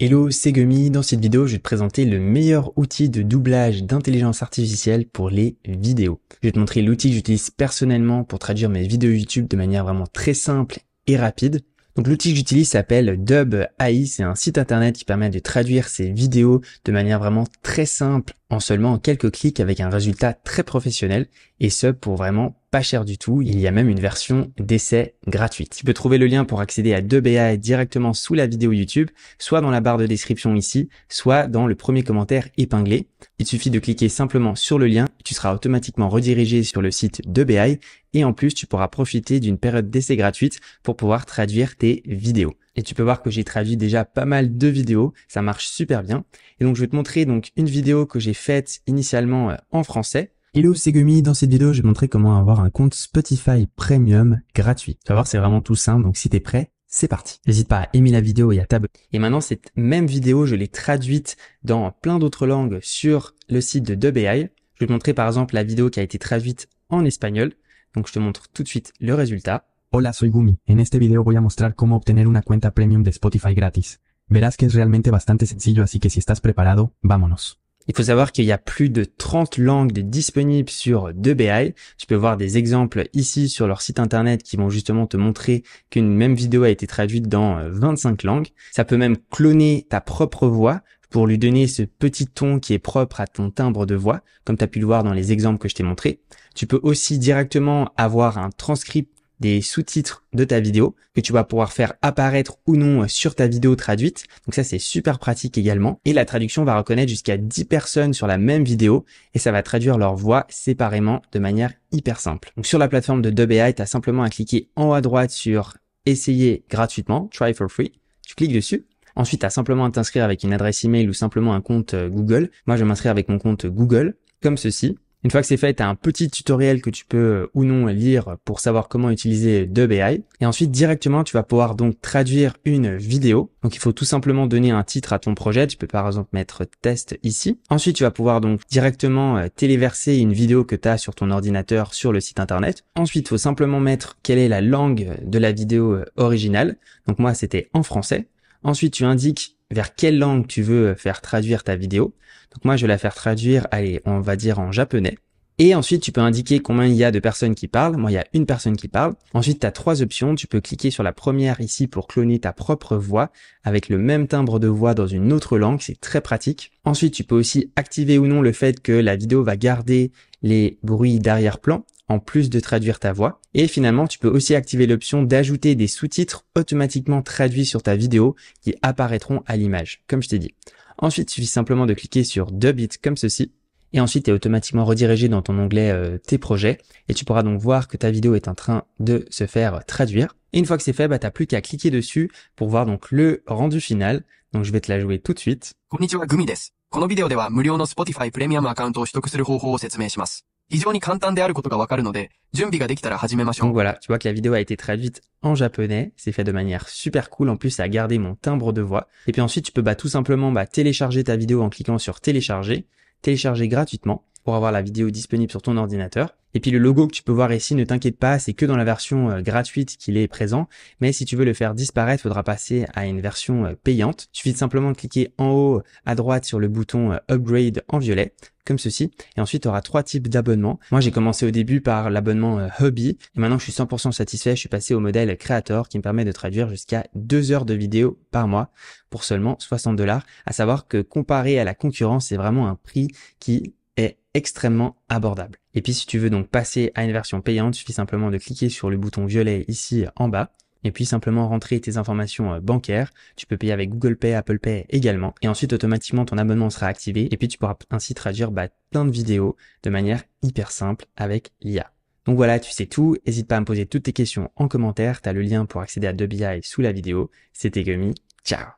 Hello, c'est Gumi. Dans cette vidéo, je vais te présenter le meilleur outil de doublage d'intelligence artificielle pour les vidéos. Je vais te montrer l'outil que j'utilise personnellement pour traduire mes vidéos YouTube de manière vraiment très simple et rapide. Donc l'outil que j'utilise s'appelle Dub c'est un site internet qui permet de traduire ses vidéos de manière vraiment très simple en seulement quelques clics avec un résultat très professionnel et ce pour vraiment pas cher du tout. Il y a même une version d'essai gratuite. Tu peux trouver le lien pour accéder à 2BA directement sous la vidéo YouTube, soit dans la barre de description ici, soit dans le premier commentaire épinglé. Il suffit de cliquer simplement sur le lien, tu seras automatiquement redirigé sur le site 2BI et en plus tu pourras profiter d'une période d'essai gratuite pour pouvoir traduire tes vidéos et tu peux voir que j'ai traduit déjà pas mal de vidéos, ça marche super bien. Et donc je vais te montrer donc une vidéo que j'ai faite initialement euh, en français. Hello, c'est Gumi. Dans cette vidéo, je vais montrer comment avoir un compte Spotify Premium gratuit. Tu vas voir, c'est vraiment tout simple. Donc si es prêt, c'est parti. N'hésite pas à aimer la vidéo et à t'abonner. Et maintenant, cette même vidéo, je l'ai traduite dans plein d'autres langues sur le site de DubAI. Je vais te montrer par exemple la vidéo qui a été traduite en espagnol. Donc je te montre tout de suite le résultat. Hola soy Gumi, en este video voy a mostrar cómo obtener una cuenta premium de Spotify gratis. Verás que es realmente bastante sencillo así que si estás preparado, vámonos. Il faut savoir qu'il y a plus de 30 langues disponibles sur 2BI. Tu peux voir des exemples ici sur leur site internet qui vont justement te montrer qu'une même vidéo a été traduite dans 25 euh, langues. Ça peut même cloner ta propre voix pour lui donner ce petit ton qui est propre à ton timbre de voix, comme tu as pu le voir dans les exemples que je t'ai montrés. Tu peux aussi directement avoir un transcript des sous-titres de ta vidéo que tu vas pouvoir faire apparaître ou non sur ta vidéo traduite. Donc ça, c'est super pratique également. Et la traduction va reconnaître jusqu'à 10 personnes sur la même vidéo et ça va traduire leur voix séparément de manière hyper simple. Donc sur la plateforme de DubAI, tu as simplement à cliquer en haut à droite sur essayer gratuitement, try for free. Tu cliques dessus Ensuite, as simplement à t'inscrire avec une adresse email ou simplement un compte euh, Google. Moi, je m'inscris m'inscrire avec mon compte Google, comme ceci. Une fois que c'est fait, tu as un petit tutoriel que tu peux euh, ou non lire pour savoir comment utiliser BI. Et ensuite, directement, tu vas pouvoir donc traduire une vidéo. Donc, il faut tout simplement donner un titre à ton projet. Tu peux par exemple mettre test ici. Ensuite, tu vas pouvoir donc directement euh, téléverser une vidéo que tu as sur ton ordinateur sur le site internet. Ensuite, il faut simplement mettre quelle est la langue de la vidéo euh, originale. Donc, moi, c'était en français. Ensuite, tu indiques vers quelle langue tu veux faire traduire ta vidéo. Donc moi, je vais la faire traduire, allez, on va dire en japonais. Et ensuite, tu peux indiquer combien il y a de personnes qui parlent. Moi, il y a une personne qui parle. Ensuite, tu as trois options. Tu peux cliquer sur la première ici pour cloner ta propre voix avec le même timbre de voix dans une autre langue. C'est très pratique. Ensuite, tu peux aussi activer ou non le fait que la vidéo va garder les bruits d'arrière-plan en plus de traduire ta voix. Et finalement, tu peux aussi activer l'option d'ajouter des sous-titres automatiquement traduits sur ta vidéo qui apparaîtront à l'image, comme je t'ai dit. Ensuite, il suffit simplement de cliquer sur deux bits comme ceci. Et ensuite, tu es automatiquement redirigé dans ton onglet euh, Tes projets. Et tu pourras donc voir que ta vidéo est en train de se faire traduire. Et une fois que c'est fait, bah, t'as plus qu'à cliquer dessus pour voir donc le rendu final. Donc, je vais te la jouer tout de suite. Donc voilà, tu vois que la vidéo a été traduite en japonais, c'est fait de manière super cool, en plus ça a gardé mon timbre de voix. Et puis ensuite tu peux bah, tout simplement bah, télécharger ta vidéo en cliquant sur télécharger, télécharger gratuitement pour avoir la vidéo disponible sur ton ordinateur. Et puis le logo que tu peux voir ici, ne t'inquiète pas, c'est que dans la version euh, gratuite qu'il est présent, mais si tu veux le faire disparaître, faudra passer à une version euh, payante. Il suffit de simplement cliquer en haut à droite sur le bouton euh, Upgrade en violet, comme ceci, et ensuite tu auras trois types d'abonnements. Moi j'ai commencé au début par l'abonnement Hobby, et maintenant je suis 100% satisfait, je suis passé au modèle créateur qui me permet de traduire jusqu'à deux heures de vidéos par mois pour seulement 60 dollars, à savoir que comparé à la concurrence, c'est vraiment un prix qui extrêmement abordable. Et puis si tu veux donc passer à une version payante, il suffit simplement de cliquer sur le bouton violet ici euh, en bas et puis simplement rentrer tes informations euh, bancaires. Tu peux payer avec Google Pay, Apple Pay également. Et ensuite, automatiquement, ton abonnement sera activé et puis tu pourras ainsi traduire bah, plein de vidéos de manière hyper simple avec l'IA. Donc voilà, tu sais tout. N'hésite pas à me poser toutes tes questions en commentaire. Tu as le lien pour accéder à 2BI sous la vidéo. C'était Gummy. Ciao